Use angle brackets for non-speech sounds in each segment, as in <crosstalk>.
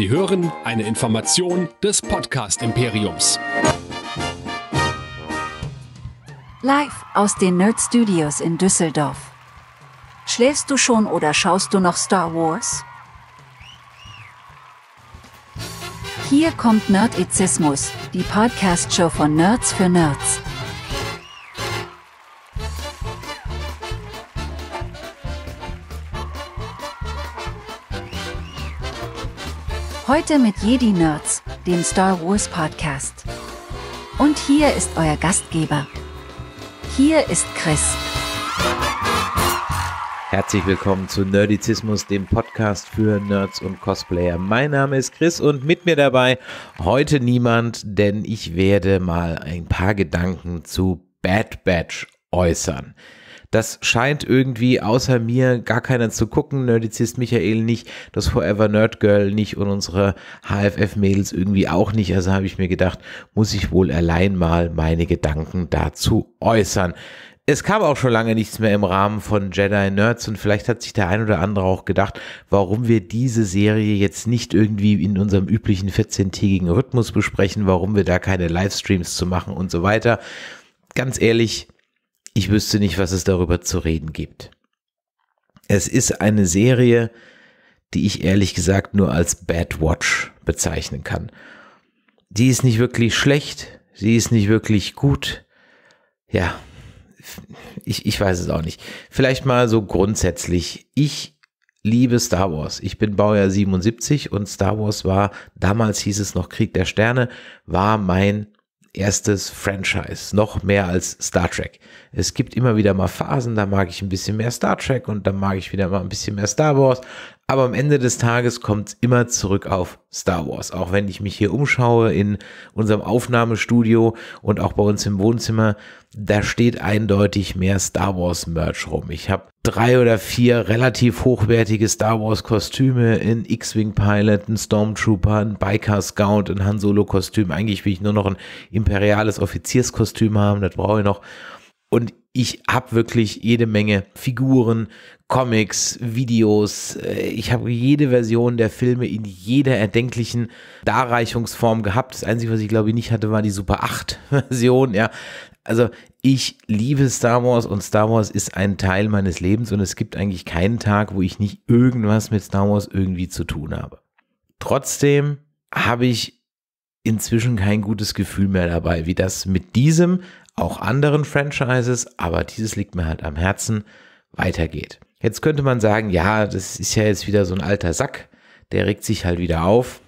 Sie hören eine Information des Podcast Imperiums. Live aus den Nerd Studios in Düsseldorf. Schläfst du schon oder schaust du noch Star Wars? Hier kommt Nerdizismus, die Podcast-Show von Nerds für Nerds. Heute mit Jedi Nerds, dem Star Wars Podcast. Und hier ist euer Gastgeber. Hier ist Chris. Herzlich willkommen zu Nerdizismus, dem Podcast für Nerds und Cosplayer. Mein Name ist Chris und mit mir dabei heute niemand, denn ich werde mal ein paar Gedanken zu Bad Batch äußern. Das scheint irgendwie außer mir gar keiner zu gucken. Nerdizist Michael nicht, das Forever Nerd Girl nicht und unsere HFF-Mädels irgendwie auch nicht. Also habe ich mir gedacht, muss ich wohl allein mal meine Gedanken dazu äußern. Es kam auch schon lange nichts mehr im Rahmen von Jedi Nerds und vielleicht hat sich der ein oder andere auch gedacht, warum wir diese Serie jetzt nicht irgendwie in unserem üblichen 14-tägigen Rhythmus besprechen, warum wir da keine Livestreams zu machen und so weiter. Ganz ehrlich, ich wüsste nicht, was es darüber zu reden gibt. Es ist eine Serie, die ich ehrlich gesagt nur als Bad Watch bezeichnen kann. Die ist nicht wirklich schlecht, sie ist nicht wirklich gut. Ja, ich, ich weiß es auch nicht. Vielleicht mal so grundsätzlich. Ich liebe Star Wars. Ich bin Baujahr 77 und Star Wars war, damals hieß es noch Krieg der Sterne, war mein erstes Franchise, noch mehr als Star Trek. Es gibt immer wieder mal Phasen, da mag ich ein bisschen mehr Star Trek und dann mag ich wieder mal ein bisschen mehr Star Wars. Aber am Ende des Tages kommt es immer zurück auf Star Wars. Auch wenn ich mich hier umschaue in unserem Aufnahmestudio und auch bei uns im Wohnzimmer, da steht eindeutig mehr Star Wars Merch rum. Ich habe drei oder vier relativ hochwertige Star Wars Kostüme in X-Wing Pilot, in Stormtrooper, in Biker Scout, in Han Solo Kostüm. Eigentlich will ich nur noch ein imperiales Offizierskostüm haben, das brauche ich noch. Und ich habe wirklich jede Menge Figuren, Comics, Videos. Äh, ich habe jede Version der Filme in jeder erdenklichen Darreichungsform gehabt. Das Einzige, was ich glaube ich nicht hatte, war die Super 8-Version. <laughs> Ja. Also ich liebe Star Wars und Star Wars ist ein Teil meines Lebens und es gibt eigentlich keinen Tag, wo ich nicht irgendwas mit Star Wars irgendwie zu tun habe. Trotzdem habe ich inzwischen kein gutes Gefühl mehr dabei, wie das mit diesem auch anderen Franchises, aber dieses liegt mir halt am Herzen, weitergeht. Jetzt könnte man sagen, ja, das ist ja jetzt wieder so ein alter Sack, der regt sich halt wieder auf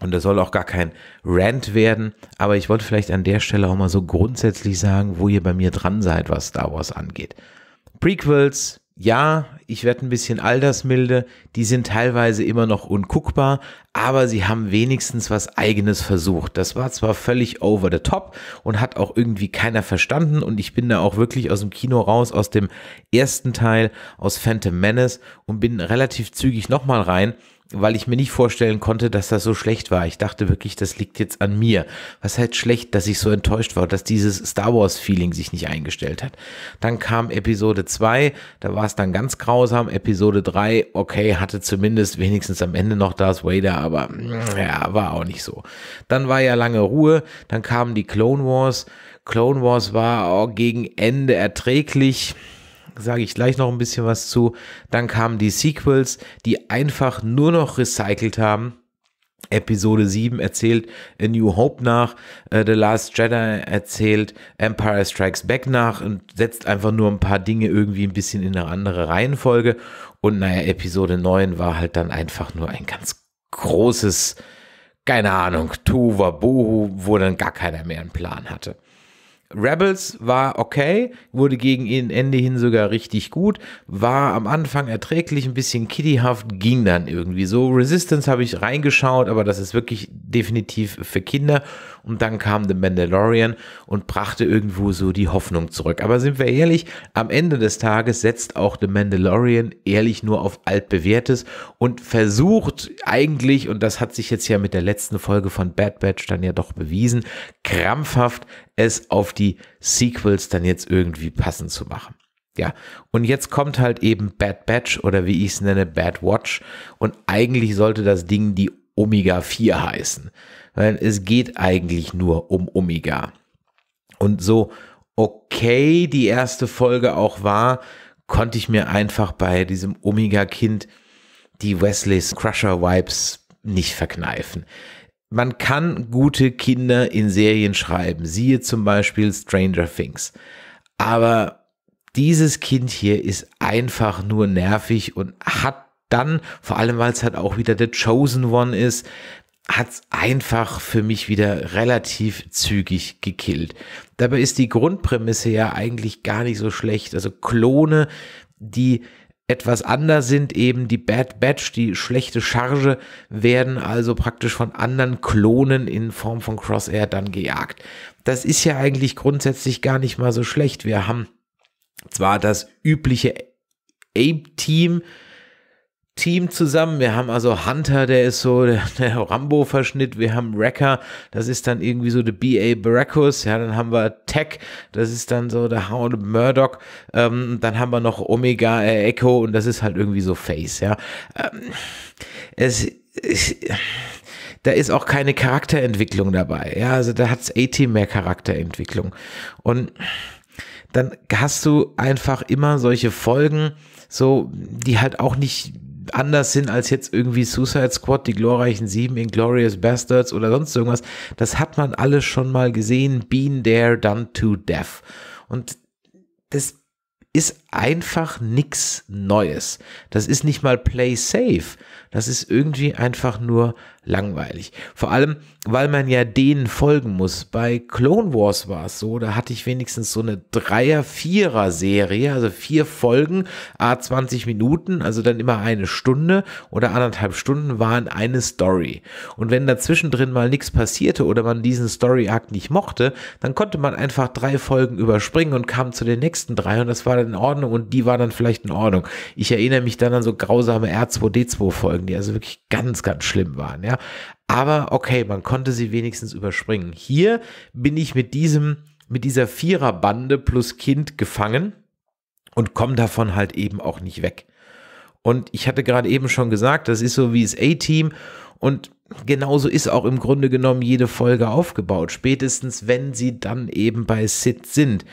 und das soll auch gar kein Rant werden, aber ich wollte vielleicht an der Stelle auch mal so grundsätzlich sagen, wo ihr bei mir dran seid, was Star Wars angeht. Prequels, ja, ich werde ein bisschen altersmilde, die sind teilweise immer noch unguckbar, aber sie haben wenigstens was eigenes versucht. Das war zwar völlig over the top und hat auch irgendwie keiner verstanden und ich bin da auch wirklich aus dem Kino raus, aus dem ersten Teil, aus Phantom Menace und bin relativ zügig nochmal rein weil ich mir nicht vorstellen konnte, dass das so schlecht war. Ich dachte wirklich, das liegt jetzt an mir. Was halt schlecht, dass ich so enttäuscht war, dass dieses Star Wars-Feeling sich nicht eingestellt hat. Dann kam Episode 2, da war es dann ganz grausam. Episode 3, okay, hatte zumindest wenigstens am Ende noch Darth Vader, aber mm, ja, war auch nicht so. Dann war ja lange Ruhe, dann kamen die Clone Wars. Clone Wars war gegen Ende erträglich sage ich gleich noch ein bisschen was zu. Dann kamen die Sequels, die einfach nur noch recycelt haben. Episode 7 erzählt A New Hope nach, äh, The Last Jedi erzählt Empire Strikes Back nach und setzt einfach nur ein paar Dinge irgendwie ein bisschen in eine andere Reihenfolge. Und naja, Episode 9 war halt dann einfach nur ein ganz großes, keine Ahnung, Tuwa Bohu, wo dann gar keiner mehr einen Plan hatte. Rebels war okay, wurde gegen ihn Ende hin sogar richtig gut, war am Anfang erträglich, ein bisschen kiddyhaft, ging dann irgendwie so. Resistance habe ich reingeschaut, aber das ist wirklich definitiv für Kinder und dann kam The Mandalorian und brachte irgendwo so die Hoffnung zurück. Aber sind wir ehrlich, am Ende des Tages setzt auch The Mandalorian ehrlich nur auf altbewährtes und versucht eigentlich, und das hat sich jetzt ja mit der letzten Folge von Bad Batch dann ja doch bewiesen, krampfhaft es auf die Sequels dann jetzt irgendwie passend zu machen. Ja, und jetzt kommt halt eben Bad Batch oder wie ich es nenne, Bad Watch. Und eigentlich sollte das Ding die Omega 4 heißen weil es geht eigentlich nur um Omega. Und so okay die erste Folge auch war, konnte ich mir einfach bei diesem Omega-Kind die Wesleys Crusher-Vibes nicht verkneifen. Man kann gute Kinder in Serien schreiben, siehe zum Beispiel Stranger Things. Aber dieses Kind hier ist einfach nur nervig und hat dann, vor allem weil es halt auch wieder der Chosen One ist, hat es einfach für mich wieder relativ zügig gekillt. Dabei ist die Grundprämisse ja eigentlich gar nicht so schlecht. Also Klone, die etwas anders sind, eben die Bad Batch, die schlechte Charge, werden also praktisch von anderen Klonen in Form von Crossair dann gejagt. Das ist ja eigentlich grundsätzlich gar nicht mal so schlecht. Wir haben zwar das übliche Ape-Team, Team zusammen. Wir haben also Hunter, der ist so der, <laughs> der Rambo-Verschnitt. Wir haben Wrecker, das ist dann irgendwie so der B.A. Baracus. Ja, dann haben wir Tech, das ist dann so der Howard Murdoch. Ähm, dann haben wir noch Omega äh, Echo und das ist halt irgendwie so Face. Ja, ähm, es ist. da ist auch keine Charakterentwicklung dabei. Ja, also da hat's A-Team mehr Charakterentwicklung. Und dann hast du einfach immer solche Folgen, so, die halt auch nicht anders sind als jetzt irgendwie Suicide Squad, die glorreichen Sieben, Inglorious Bastards oder sonst irgendwas. Das hat man alles schon mal gesehen. Been there, done to death. Und das ist einfach nichts Neues. Das ist nicht mal Play Safe. Das ist irgendwie einfach nur langweilig. Vor allem, weil man ja denen folgen muss. Bei Clone Wars war es so, da hatte ich wenigstens so eine Dreier-Vierer-Serie, also vier Folgen, a 20 Minuten, also dann immer eine Stunde oder anderthalb Stunden waren eine Story. Und wenn dazwischen mal nichts passierte oder man diesen Story-Arc nicht mochte, dann konnte man einfach drei Folgen überspringen und kam zu den nächsten drei und das war dann in Ordnung Ordnung und die war dann vielleicht in Ordnung. Ich erinnere mich dann an so grausame R2D2-Folgen, die also wirklich ganz, ganz schlimm waren, ja. Aber okay, man konnte sie wenigstens überspringen. Hier bin ich mit diesem, mit dieser Viererbande plus Kind gefangen und komme davon halt eben auch nicht weg. Und ich hatte gerade eben schon gesagt, das ist so wie das A-Team und genauso ist auch im Grunde genommen jede Folge aufgebaut. Spätestens, wenn sie dann eben bei Sid sind,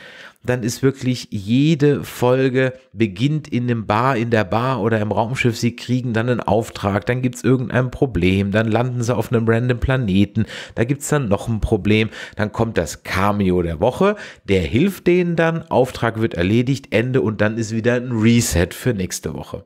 dann ist wirklich jede Folge beginnt in dem Bar, in der Bar oder im Raumschiff. Sie kriegen dann einen Auftrag, dann gibt es irgendein Problem, dann landen sie auf einem random Planeten, da gibt es dann noch ein Problem, dann kommt das Cameo der Woche, der hilft denen dann, Auftrag wird erledigt, Ende und dann ist wieder ein Reset für nächste Woche.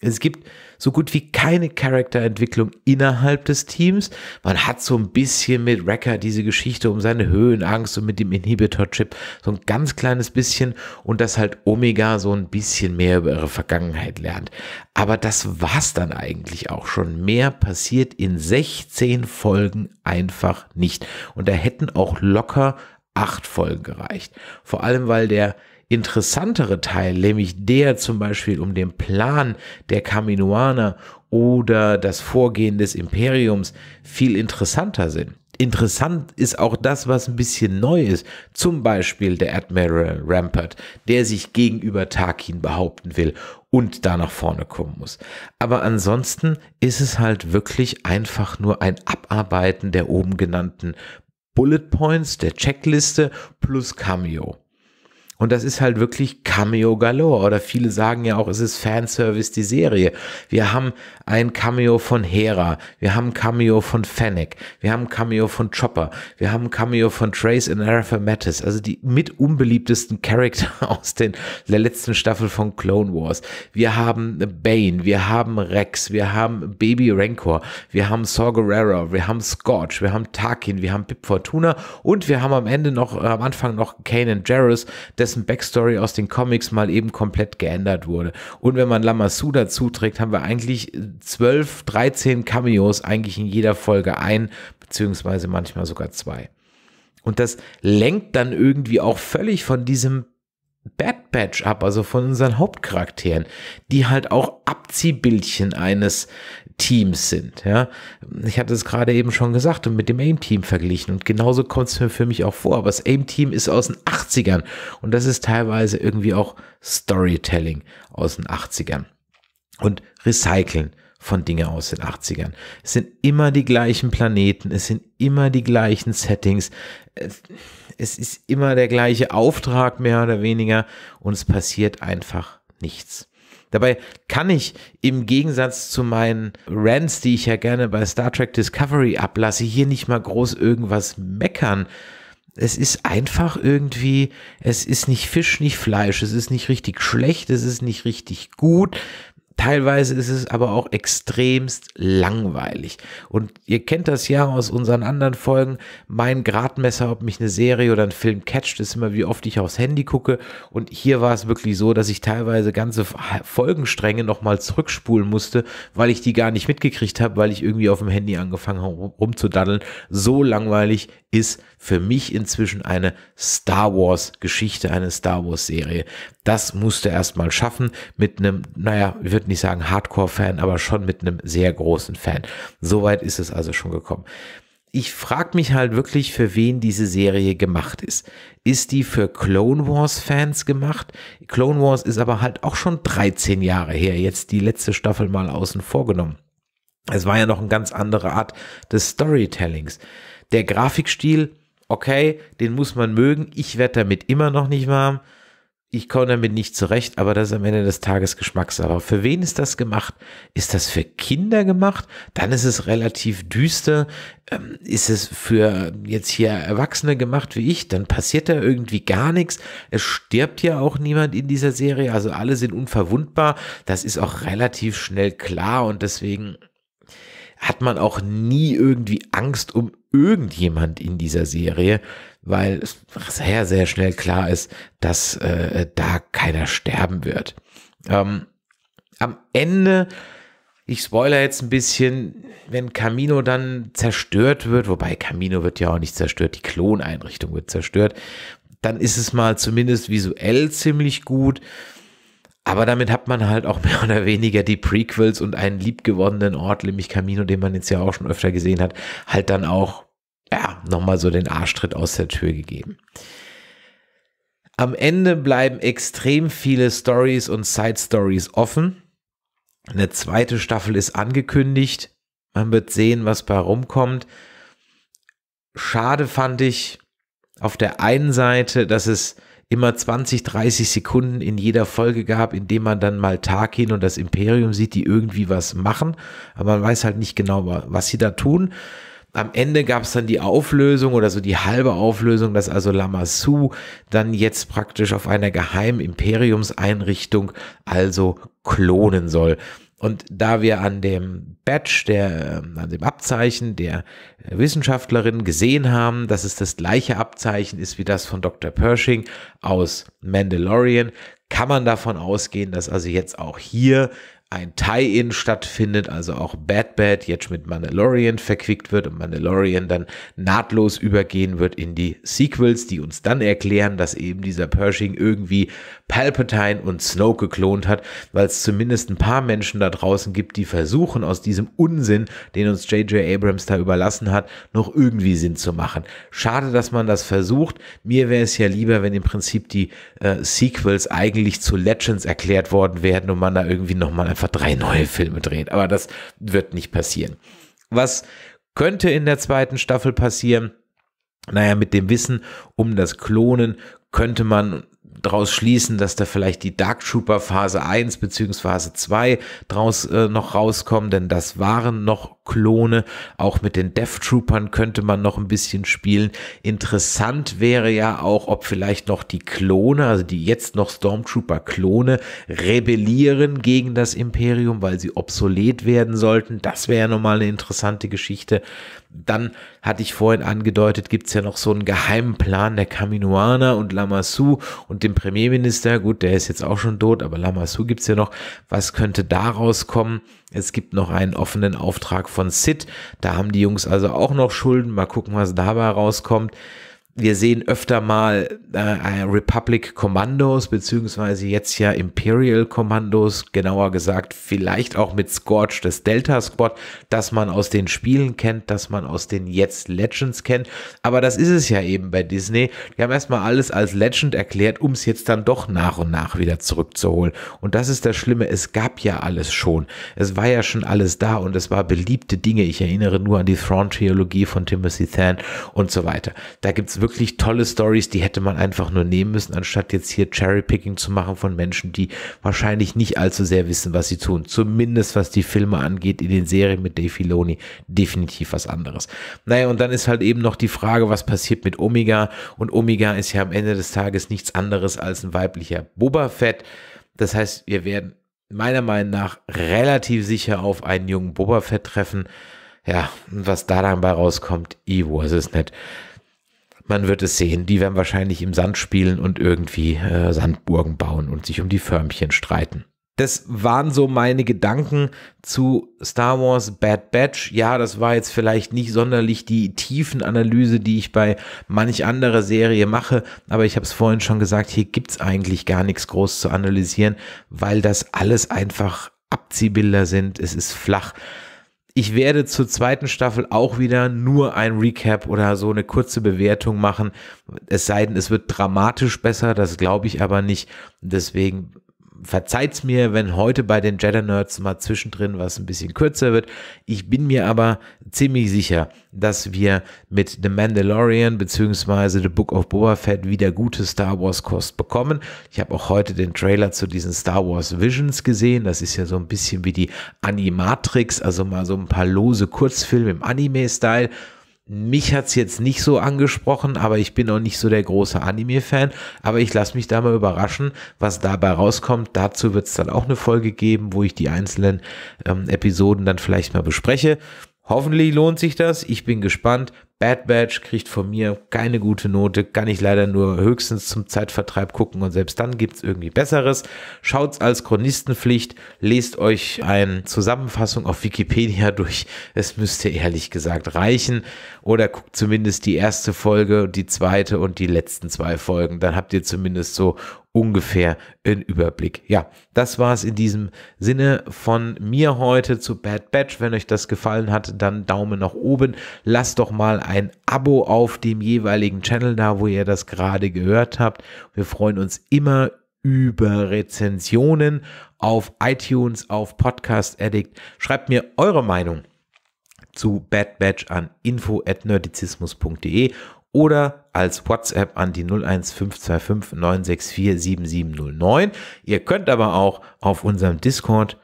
Es gibt so gut wie keine Charakterentwicklung innerhalb des Teams. Man hat so ein bisschen mit Wrecker diese Geschichte um seine Höhenangst und mit dem Inhibitor-Chip so ein ganz kleines bisschen und dass halt Omega so ein bisschen mehr über ihre Vergangenheit lernt. Aber das war's dann eigentlich auch schon. Mehr passiert in 16 Folgen einfach nicht. Und da hätten auch locker acht Folgen gereicht. Vor allem, weil der interessantere Teil, nämlich der zum Beispiel um den Plan der Kaminoaner oder das Vorgehen des Imperiums, viel interessanter sind. Interessant ist auch das, was ein bisschen neu ist. Zum Beispiel der Admiral Rampart, der sich gegenüber Tarkin behaupten will und da nach vorne kommen muss. Aber ansonsten ist es halt wirklich einfach nur ein Abarbeiten der oben genannten Bullet Points, der Checkliste plus Cameo. Und das ist halt wirklich Cameo galore. Oder viele sagen ja auch, es ist Fanservice die Serie. Wir haben ein Cameo von Hera. Wir haben ein Cameo von Fennec. Wir haben ein Cameo von Chopper. Wir haben ein Cameo von Trace und Arthur Mattis. Also die mit unbeliebtesten Charakter aus den, der letzten Staffel von Clone Wars. Wir haben Bane. Wir haben Rex. Wir haben Baby Rancor. Wir haben Saw Gerrera. Wir haben Scorch. Wir haben Tarkin. Wir haben Pip Fortuna. Und wir haben am Ende noch, am Anfang noch Kanan Jarrus. Der dessen Backstory aus den Comics mal eben komplett geändert wurde. Und wenn man Lamassu dazu trägt, haben wir eigentlich 12, 13 Cameos eigentlich in jeder Folge ein, beziehungsweise manchmal sogar zwei. Und das lenkt dann irgendwie auch völlig von diesem Bad Batch ab, also von unseren Hauptcharakteren, die halt auch Abziehbildchen eines Teams sind. Ja? Ich hatte es gerade eben schon gesagt und mit dem AIM-Team verglichen und genauso kommt es mir für mich auch vor. Aber das AIM-Team ist aus den 80ern und das ist teilweise irgendwie auch Storytelling aus den 80ern und Recyceln von Dinge aus den 80ern. Es sind immer die gleichen Planeten, es sind immer die gleichen Settings, es ist immer der gleiche Auftrag mehr oder weniger und es passiert einfach nichts. Dabei kann ich im Gegensatz zu meinen Rants, die ich ja gerne bei Star Trek Discovery ablasse, hier nicht mal groß irgendwas meckern. Es ist einfach irgendwie, es ist nicht Fisch, nicht Fleisch, es ist nicht richtig schlecht, es ist nicht richtig gut. Teilweise ist es aber auch extremst langweilig. Und ihr kennt das ja aus unseren anderen Folgen. Mein Gradmesser, ob mich eine Serie oder ein Film catcht, ist immer, wie oft ich aufs Handy gucke. Und hier war es wirklich so, dass ich teilweise ganze Folgenstränge nochmal zurückspulen musste, weil ich die gar nicht mitgekriegt habe, weil ich irgendwie auf dem Handy angefangen habe rumzudaddeln. So langweilig ist für mich inzwischen eine Star Wars Geschichte, eine Star Wars Serie. Das musste erstmal schaffen mit einem, naja, wird würde nicht sagen Hardcore-Fan, aber schon mit einem sehr großen Fan. Soweit ist es also schon gekommen. Ich frage mich halt wirklich, für wen diese Serie gemacht ist. Ist die für Clone Wars-Fans gemacht? Clone Wars ist aber halt auch schon 13 Jahre her, jetzt die letzte Staffel mal außen vorgenommen. Es war ja noch eine ganz andere Art des Storytellings. Der Grafikstil, okay, den muss man mögen. Ich werde damit immer noch nicht warm ich komme damit nicht zurecht, aber das ist am Ende des Tages Geschmackssache. Für wen ist das gemacht? Ist das für Kinder gemacht? Dann ist es relativ düster. Ähm, ist es für jetzt hier Erwachsene gemacht wie ich? Dann passiert da irgendwie gar nichts. Es stirbt ja auch niemand in dieser Serie. Also alle sind unverwundbar. Das ist auch relativ schnell klar und deswegen hat man auch nie irgendwie Angst um irgendjemand in dieser Serie, weil es sehr, sehr schnell klar ist, dass äh, da keiner sterben wird. Ähm, am Ende, ich spoiler jetzt ein bisschen, wenn Camino dann zerstört wird, wobei Camino wird ja auch nicht zerstört, die Kloneinrichtung wird zerstört, dann ist es mal zumindest visuell ziemlich gut. Aber damit hat man halt auch <laughs> mehr oder weniger die Prequels und einen liebgewonnenen Ort, nämlich Camino, den man jetzt ja auch schon öfter gesehen hat, halt dann auch ja, nochmal so den Arschtritt aus der Tür gegeben. Am Ende bleiben extrem viele Stories und Side Stories offen. Eine zweite Staffel ist angekündigt. Man wird sehen, was bei rumkommt. Schade fand ich auf der einen Seite, dass es immer 20, 30 Sekunden in jeder Folge gab, indem man dann mal Tarkin und das Imperium sieht, die irgendwie was machen, aber man weiß halt nicht genau, was sie da tun am Ende gab es dann die Auflösung oder so die halbe Auflösung, dass also Lamassu dann jetzt praktisch auf einer geheimen Imperiumseinrichtung also klonen soll. Und da wir an dem Badge, der, ähm, an dem Abzeichen der äh, Wissenschaftlerin gesehen haben, dass es das gleiche Abzeichen ist wie das von Dr. Pershing aus Mandalorian, kann man davon ausgehen, dass also jetzt auch hier ein Tie-In stattfindet, also auch Bad Bad jetzt mit Mandalorian verquickt wird und Mandalorian dann nahtlos übergehen wird in die Sequels, die uns dann erklären, dass eben dieser Pershing irgendwie Palpatine und Snoke geklont hat, weil es zumindest ein paar Menschen da draußen gibt, die versuchen aus diesem Unsinn, den uns J.J. Abrams da überlassen hat, noch irgendwie Sinn zu machen. Schade, dass man das versucht. Mir wäre es ja lieber, wenn im Prinzip die äh, Sequels eigentlich zu Legends erklärt worden wären und man da irgendwie nochmal einfach einfach drei neue Filme dreht. Aber das wird nicht passieren. Was könnte in der zweiten Staffel passieren? Naja, mit dem Wissen um das Klonen könnte man daraus schließen, dass da vielleicht die Dark Trooper Phase 1 bzw. 2 draus äh, noch rauskommen, denn das waren noch Klone. Auch mit den Death Troopern könnte man noch ein bisschen spielen. Interessant wäre ja auch, ob vielleicht noch die Klone, also die jetzt noch Stormtrooper Klone, rebellieren gegen das Imperium, weil sie obsolet werden sollten. Das wäre ja nochmal eine interessante Geschichte. Dann hatte ich vorhin angedeutet, gibt es ja noch so einen geheimen Plan der Kaminoana und Lamassu und dem Premierminister. Gut, der ist jetzt auch schon tot, aber Lamassu gibt es ja noch. Was könnte daraus kommen? Es gibt noch einen offenen Auftrag von Sid. Da haben die Jungs also auch noch Schulden. Mal gucken, was dabei rauskommt wir sehen öfter mal äh, Republic Commandos, beziehungsweise jetzt ja Imperial Commandos, genauer gesagt, vielleicht auch mit Scorch des Delta Squad, das man aus den Spielen kennt, das man aus den jetzt Legends kennt. Aber das ist es ja eben bei Disney. Die haben erstmal alles als Legend erklärt, um es jetzt dann doch nach und nach wieder zurückzuholen. Und das ist das Schlimme, es gab ja alles schon. Es war ja schon alles da und es war beliebte Dinge. Ich erinnere nur an die thrawn theologie von Timothy Than und so weiter. Da gibt gibt's wirklich tolle Stories, die hätte man einfach nur nehmen müssen, anstatt jetzt hier Cherrypicking zu machen von Menschen, die wahrscheinlich nicht allzu sehr wissen, was sie tun. Zumindest was die Filme angeht, in den Serien mit Dave Filoni definitiv was anderes. Naja, und dann ist halt eben noch die Frage, was passiert mit Omega? Und Omega ist ja am Ende des Tages nichts anderes als ein weiblicher Boba Fett. Das heißt, wir werden meiner Meinung nach relativ sicher auf einen jungen Boba Fett treffen. Ja, und was da dann bei rauskommt, Ivo, weiß es nicht man wird es sehen. Die werden wahrscheinlich im Sand spielen und irgendwie äh, Sandburgen bauen und sich um die Förmchen streiten. Das waren so meine Gedanken zu Star Wars Bad Batch. Ja, das war jetzt vielleicht nicht sonderlich die tiefen Analyse, die ich bei manch anderer Serie mache, aber ich habe es vorhin schon gesagt, hier gibt es eigentlich gar nichts groß zu analysieren, weil das alles einfach Abziehbilder sind. Es ist flach. Ich werde zur zweiten Staffel auch wieder nur ein Recap oder so eine kurze Bewertung machen. Es sei denn, es wird dramatisch besser, das glaube ich aber nicht. Deswegen verzeiht es mir, wenn heute bei den Jedi Nerds mal zwischendrin was ein bisschen kürzer wird. Ich bin mir aber ziemlich sicher, dass wir mit The Mandalorian bzw. The Book of Boba Fett wieder gute Star Wars Kost bekommen. Ich habe auch heute den Trailer zu diesen Star Wars Visions gesehen. Das ist ja so ein bisschen wie die Animatrix, also mal so ein paar lose Kurzfilme im Anime-Style mich hat es jetzt nicht so angesprochen, aber ich bin auch nicht so der große Anime-Fan. Aber ich lasse mich da mal überraschen, was dabei rauskommt. Dazu wird es dann auch eine Folge geben, wo ich die einzelnen ähm, Episoden dann vielleicht mal bespreche. Hoffentlich lohnt sich das. Ich bin gespannt. Bad Batch kriegt von mir keine gute Note, kann ich leider nur höchstens zum Zeitvertreib gucken und selbst dann gibt es irgendwie Besseres. Schaut's als Chronistenpflicht, lest euch eine Zusammenfassung auf Wikipedia <laughs> durch, es müsste ehrlich gesagt reichen oder guckt zumindest die erste Folge, die zweite und die letzten zwei Folgen, dann habt ihr zumindest so ungefähr einen Überblick. Ja, das war es in diesem Sinne von mir heute zu Bad Batch. Wenn euch das gefallen hat, dann Daumen nach oben. Lasst doch mal ein Abo auf dem jeweiligen Channel da, wo ihr das gerade gehört habt. Wir freuen uns immer über Rezensionen auf iTunes, auf Podcast Addict. Schreibt mir eure Meinung zu Bad Batch an info@nerdizismus.de oder als WhatsApp an die 01525 964 7709. Ihr könnt aber auch auf unserem Discord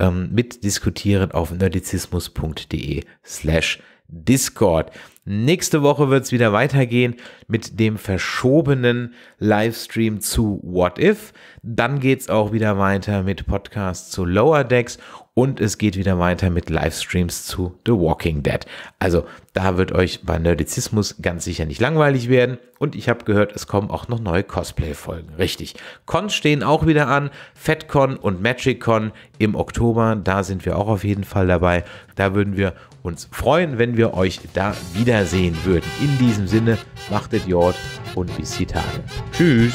ähm, mitdiskutieren auf nerdizismus.de slash Discord. Nächste Woche wird es wieder weitergehen mit dem verschobenen Livestream zu What If. Dann geht es auch wieder weiter mit Podcasts zu Lower Decks und es geht wieder weiter mit Livestreams zu The Walking Dead. Also da wird euch bei Nerdizismus ganz sicher nicht langweilig werden. Und ich habe gehört, es kommen auch noch neue Cosplay-Folgen. Richtig. Cons stehen auch wieder an. FatCon und MagicCon im Oktober. Da sind wir auch auf jeden Fall dabei. Da würden wir uns freuen, wenn wir euch da wiedersehen würden. In diesem Sinne, machtet Jord und bis die Tage. Tschüss.